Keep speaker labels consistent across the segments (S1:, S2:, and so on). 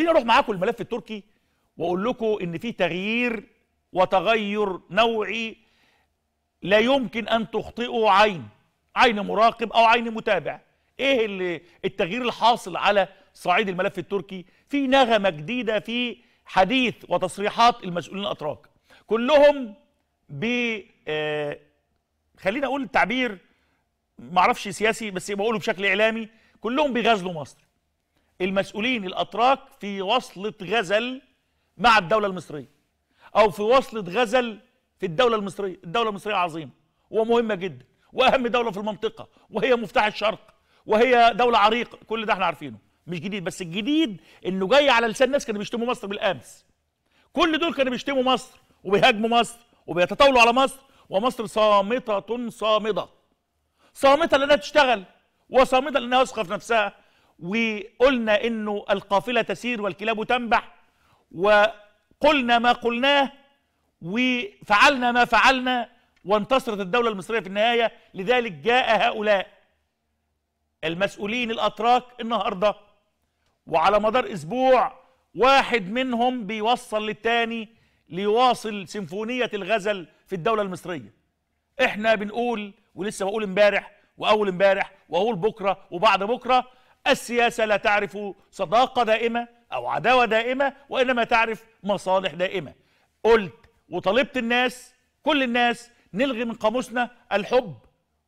S1: خليني اروح معاكم الملف التركي واقول لكم ان في تغيير وتغير نوعي لا يمكن ان تخطئه عين عين مراقب او عين متابع ايه اللي التغيير الحاصل على صعيد الملف التركي في نغمه جديده في حديث وتصريحات المسؤولين الاتراك كلهم ب آه، خليني خلينا اقول التعبير معرفش سياسي بس بقوله بشكل اعلامي كلهم بيغازلوا مصر المسؤولين الأتراك في وصلة غزل مع الدولة المصرية أو في وصلة غزل في الدولة المصرية الدولة المصرية عظيمة ومهمة جدا وأهم دولة في المنطقة وهي مفتاح الشرق وهي دولة عريقة كل ده احنا عارفينه مش جديد بس الجديد انه جاي على لسان ناس كانوا بيشتموا مصر بالامس كل دول كانوا بيشتموا مصر وبيهاجموا مصر وبيتطاولوا على مصر ومصر صامتة صامدة صامتة لأنها تشتغل وصامدة لأنها واثقة في نفسها وقلنا انه القافلة تسير والكلاب تنبح وقلنا ما قلناه وفعلنا ما فعلنا وانتصرت الدولة المصرية في النهاية لذلك جاء هؤلاء المسؤولين الأتراك النهاردة وعلى مدار أسبوع واحد منهم بيوصل للتاني ليواصل سيمفونية الغزل في الدولة المصرية احنا بنقول ولسه بقول امبارح واول امبارح واقول بكرة وبعد بكرة السياسة لا تعرف صداقة دائمة أو عداوة دائمة وإنما تعرف مصالح دائمة قلت وطلبت الناس كل الناس نلغي من قاموسنا الحب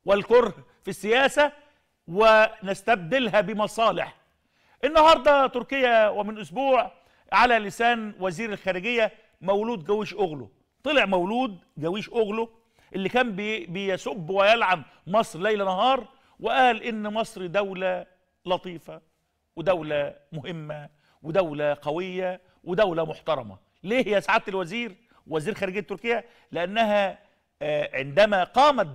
S1: والكره في السياسة ونستبدلها بمصالح النهاردة تركيا ومن أسبوع على لسان وزير الخارجية مولود جويش أغلو طلع مولود جويش أغلو اللي كان بيسب ويلعن مصر ليل نهار وقال إن مصر دولة لطيفة ودولة مهمة ودولة قوية ودولة محترمة ليه يا سعادة الوزير وزير خارجية تركيا لأنها آه، عندما قامت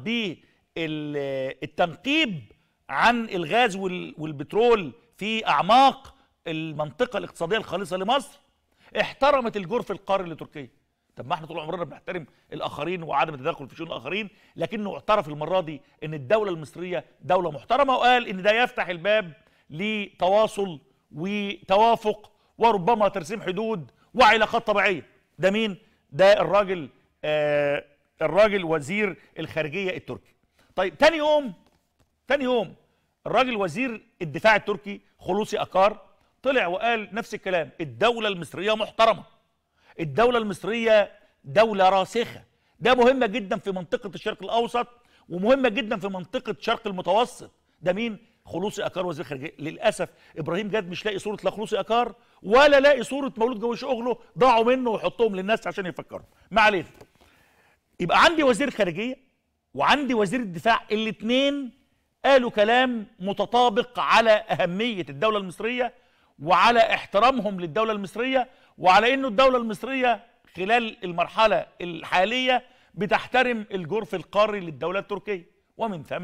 S1: بالتنقيب عن الغاز والبترول في أعماق المنطقة الاقتصادية الخالصة لمصر احترمت الجرف القاري لتركيا طب ما احنا طول عمرنا بنحترم الاخرين وعدم التدخل في شؤون الاخرين لكنه اعترف المره دي ان الدوله المصريه دوله محترمه وقال ان ده يفتح الباب لتواصل وتوافق وربما ترسيم حدود وعلاقات طبيعيه ده مين ده الراجل آه الراجل وزير الخارجيه التركي طيب تاني يوم تاني يوم الراجل وزير الدفاع التركي خلوصي اكار طلع وقال نفس الكلام الدوله المصريه محترمه الدولة المصرية دولة راسخة ده مهمة جدا في منطقة الشرق الأوسط ومهمة جدا في منطقة شرق المتوسط ده مين؟ خلوصي أكار وزير خارجية للأسف إبراهيم جاد مش لاقي صورة لا خلوصي أكار ولا لاقي صورة مولود جويش أغلو ضاعوا منه ويحطهم للناس عشان يفكروا ما علينا يبقى عندي وزير خارجية وعندي وزير الدفاع الاثنين قالوا كلام متطابق على أهمية الدولة المصرية وعلى احترامهم للدولة المصرية وعلى أن الدولة المصرية خلال المرحلة الحالية بتحترم الجرف القاري للدولة التركية ومن ثم